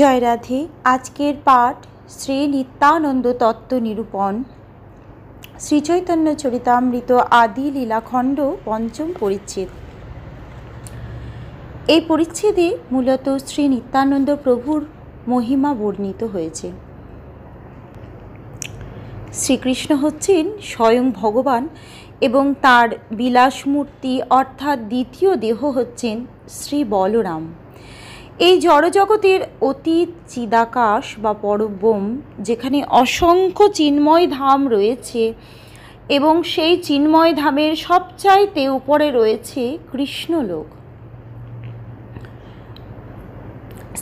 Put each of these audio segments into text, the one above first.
জয়রাধে আজকের পাঠ শ্রী নিত্যানন্দ তত্ত্ব নিরূপণ শ্রীচৈতন্য চরিতামৃত আদি লীলাখণ্ড পঞ্চম পরিচ্ছেদ এই পরিচ্ছেদে মূলত শ্রী নিত্যানন্দ প্রভুর মহিমা বর্ণিত হয়েছে শ্রীকৃষ্ণ হচ্ছেন স্বয়ং ভগবান এবং তার বিলাসমূর্তি অর্থাৎ দ্বিতীয় দেহ হচ্ছেন শ্রী বলরাম এই জড়জগতের অতীত চিদাকাশ বা পরব্রম যেখানে অসংখ্য চিন্ময় ধাম রয়েছে এবং সেই চিন্ময় ধামের সবচাইতে উপরে রয়েছে কৃষ্ণলোক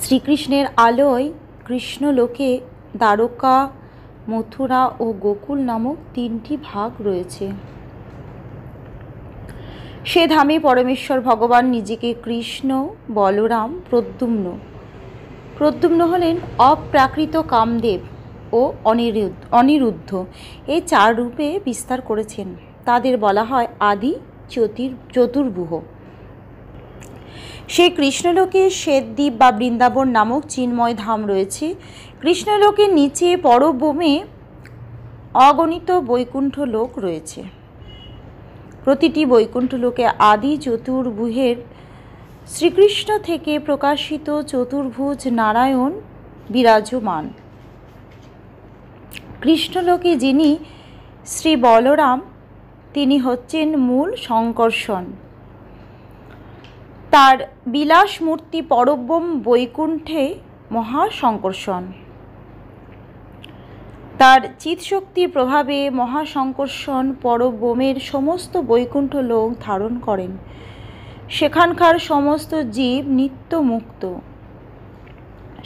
শ্রীকৃষ্ণের আলোয় কৃষ্ণলোকে দ্বারকা মথুরা ও গোকুল নামক তিনটি ভাগ রয়েছে সে ধামে পরমেশ্বর ভগবান নিজেকে কৃষ্ণ বলরাম প্রদ্যুম্ন প্রদ্যুম্ন হলেন অপ্রাকৃত কামদেব ও অনিরুদ্ধ অনিরুদ্ধ এই চার রূপে বিস্তার করেছেন তাদের বলা হয় আদি চতুর চতুর্ভূহ সেই কৃষ্ণলোকে শ্বেতদ্বীপ বা বৃন্দাবন নামক চিন্ময় ধাম রয়েছে কৃষ্ণলোকের নিচে পরভূমে অগণিত বৈকুণ্ঠ লোক রয়েছে প্রতিটি বৈকুণ্ঠলোকে আদি চতুর্ভুহের শ্রীকৃষ্ণ থেকে প্রকাশিত চতুর্ভুজ নারায়ণ বিরাজমান কৃষ্ণলোকে যিনি শ্রী বলরাম তিনি হচ্ছেন মূল সংকর্ষণ তার বিলাসমূর্তি পরব্রম বৈকুণ্ঠে মহাসংকর্ষণ তার চিৎশক্তির প্রভাবে মহাসংকর্ষণ বোমের সমস্ত বৈকুণ্ঠ লোক ধারণ করেন সেখানকার সমস্ত জীব নিত্য মুক্ত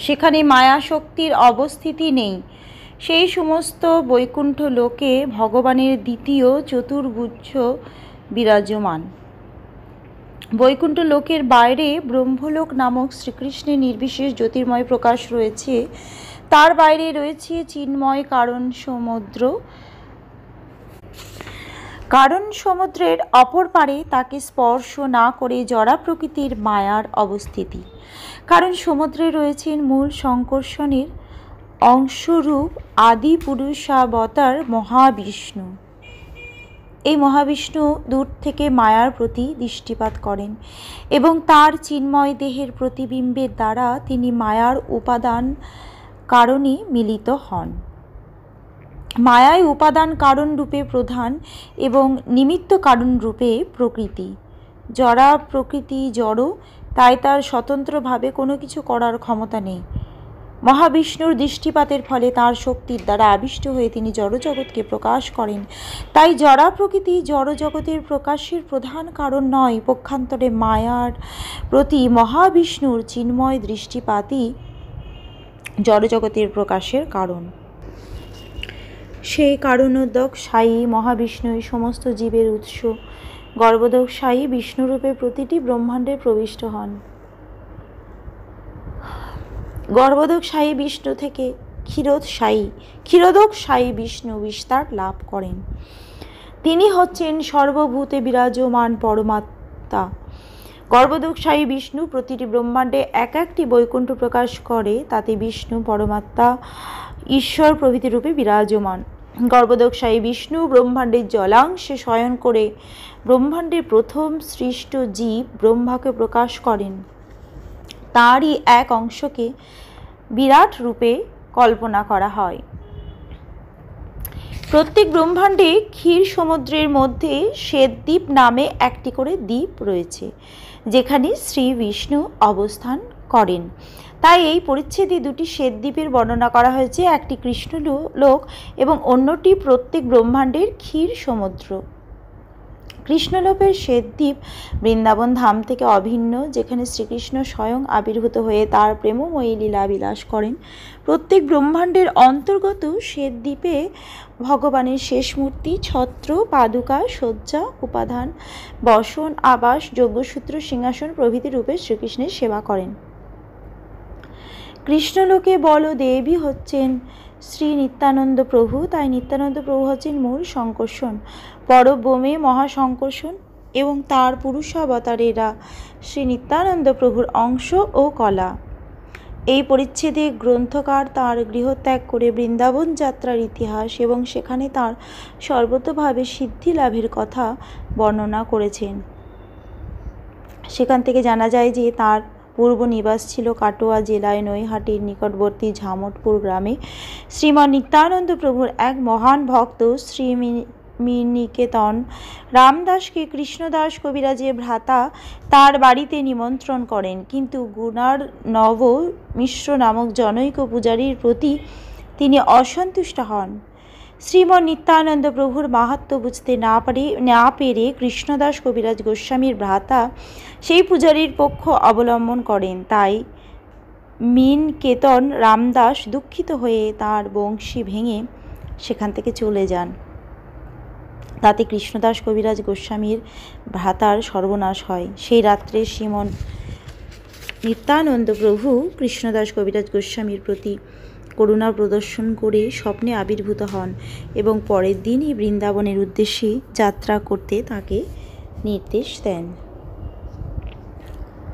সেখানে মায়া শক্তির অবস্থিতি নেই সেই সমস্ত বৈকুণ্ঠ লোকে ভগবানের দ্বিতীয় চতুর্ভুজ বিরাজমান বৈকুণ্ঠ লোকের বাইরে ব্রহ্মলোক নামক শ্রীকৃষ্ণের নির্বিশেষ জ্যোতির্ময় প্রকাশ রয়েছে তার বাইরে রয়েছে চিন্ময় কারণ সমুদ্র কারণ সমুদ্রের অপর পারে তাকে স্পর্শ না করে জরা প্রকৃতির মায়ার অবস্থিতি কারণ সমুদ্রে রয়েছেন মূল সংকর্ষণের অংশরূপ আদি পুরুষাবতার মহাবিষ্ণু এই মহাবিষ্ণু দূর থেকে মায়ার প্রতি দৃষ্টিপাত করেন এবং তার চিন্ময় দেহের প্রতিবিম্বের দ্বারা তিনি মায়ার উপাদান কারণে মিলিত হন মায়ায় উপাদান কারণ রূপে প্রধান এবং নিমিত্ত কারণ রূপে প্রকৃতি জরা প্রকৃতি জড় তাই তার স্বতন্ত্রভাবে কোনো কিছু করার ক্ষমতা নেই মহাবিষ্ণুর দৃষ্টিপাতের ফলে তার শক্তির দ্বারা আবিষ্ট হয়ে তিনি জড়জগৎকে প্রকাশ করেন তাই জরা প্রকৃতি জড়জগতের প্রকাশের প্রধান কারণ নয় পক্ষান্তরে মায়ার প্রতি মহাবিষ্ণুর চিন্ময় দৃষ্টিপাতই জড়জগতের প্রকাশের কারণ সেই কারণোদ্যোগ সাই মহাবিষ্ণুই সমস্ত জীবের উৎস গর্ভদক সাই বিষ্ণুরূপে প্রতিটি ব্রহ্মাণ্ডে প্রবিষ্ট হন গর্ভদক সাই বিষ্ণু থেকে ক্ষীরোদ সাই ক্ষীরোদক সাই বিষ্ণু বিস্তার লাভ করেন তিনি হচ্ছেন সর্বভূতে বিরাজমান পরমাত্মা গর্ভদোষায়ী বিষ্ণু প্রতিটি ব্রহ্মাণ্ডে এক একটি বৈকুণ্ঠ প্রকাশ করে তাতে বিষ্ণু পরমাত্মা ঈশ্বর প্রভৃতি রূপে বিরাজমান গর্ভদোষায়ী বিষ্ণু ব্রহ্মাণ্ডের জলাংশে শয়ন করে ব্রহ্মাণ্ডের প্রথম সৃষ্ট জীব ব্রহ্মাকে প্রকাশ করেন তারই এক অংশকে বিরাট রূপে কল্পনা করা হয় প্রত্যেক ব্রহ্মাণ্ডে ক্ষীর সমুদ্রের মধ্যে শ্বেতদ্বীপ নামে একটি করে দ্বীপ রয়েছে যেখানে শ্রী বিষ্ণু অবস্থান করেন তাই এই পরিচ্ছেদে দুটি শ্বেতদ্বীপের বর্ণনা করা হয়েছে একটি কৃষ্ণ লোক এবং অন্যটি প্রত্যেক ব্রহ্মাণ্ডের ক্ষীর সমুদ্র কৃষ্ণলোপের শ্বেতদ্বীপ বৃন্দাবন ধাম থেকে অভিন্ন যেখানে শ্রীকৃষ্ণ স্বয়ং আবির্ভূত হয়ে তার প্রেমময়ী লীলা বিলাস করেন প্রত্যেক ব্রহ্মাণ্ডের অন্তর্গত শ্বেতদ্বীপে ভগবানের শেষ মূর্তি ছত্র পাদুকা শয্যা উপাদান বসন আবাস যজ্ঞসূত্র সিংহাসন প্রভৃতি রূপে শ্রীকৃষ্ণের সেবা করেন কৃষ্ণলোকে বল দেবী হচ্ছেন শ্রী নিত্যানন্দ প্রভু তাই নিত্যানন্দ প্রভু হচ্ছেন মূল সংকর্ষণ পরব্রমে মহাসংকর্ষণ এবং তার পুরুষাবতারেরা শ্রী নিত্যানন্দ প্রভুর অংশ ও কলা এই পরিচ্ছেদে গ্রন্থকার তার গৃহত্যাগ করে বৃন্দাবন যাত্রার ইতিহাস এবং সেখানে তার সর্বতভাবে সিদ্ধি লাভের কথা বর্ণনা করেছেন সেখান থেকে জানা যায় যে তার পূর্ব নিবাস ছিল কাটোয়া জেলায় নৈহাটির নিকটবর্তী ঝামটপুর গ্রামে শ্রীমান নিত্যানন্দ প্রভুর এক মহান ভক্ত শ্রী নিকেতন রামদাসকে কৃষ্ণদাস কবিরাজের ভ্রাতা তার বাড়িতে নিমন্ত্রণ করেন কিন্তু গুণার নব মিশ্র নামক জনৈক পূজারীর প্রতি তিনি অসন্তুষ্ট হন শ্রীমন নিত্যানন্দ প্রভুর মাহাত্ম বুঝতে না পারে না পেরে কৃষ্ণদাস কবিরাজ গোস্বামীর ভ্রাতা সেই পূজারীর পক্ষ অবলম্বন করেন তাই মিন কেতন রামদাস দুঃখিত হয়ে তার বংশী ভেঙে সেখান থেকে চলে যান তাতে কৃষ্ণদাস কবিরাজ গোস্বামীর ভ্রাতার সর্বনাশ হয় সেই রাত্রে শ্রীমন নিত্যানন্দ প্রভু কৃষ্ণদাস কবিরাজ গোস্বামীর প্রতি করুণা প্রদর্শন করে স্বপ্নে আবির্ভূত হন এবং পরের দিনই বৃন্দাবনের উদ্দেশ্যে যাত্রা করতে তাকে নির্দেশ দেন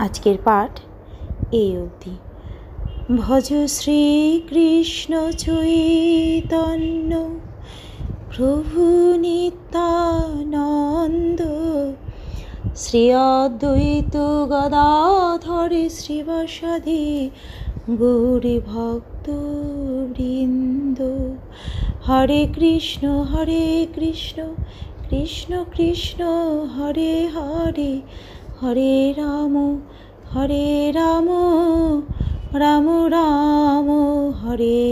আজকের পাঠ এই অবধি ভজ শ্রীকৃষ্ণ চৈতন্য প্রভু নিতানন্দ শ্রী অদ্বৈত গদাধরে শ্রীবসাধী গৌরী ভক্ত বৃন্দ হরে কৃষ্ণ হরে কৃষ্ণ কৃষ্ণ কৃষ্ণ হরে হরে হরে রাম হরে রাম রাম রাম হরে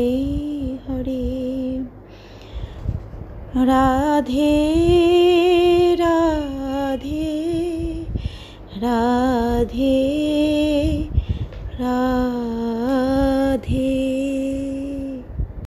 হরে রাধে রাধে রাধে রা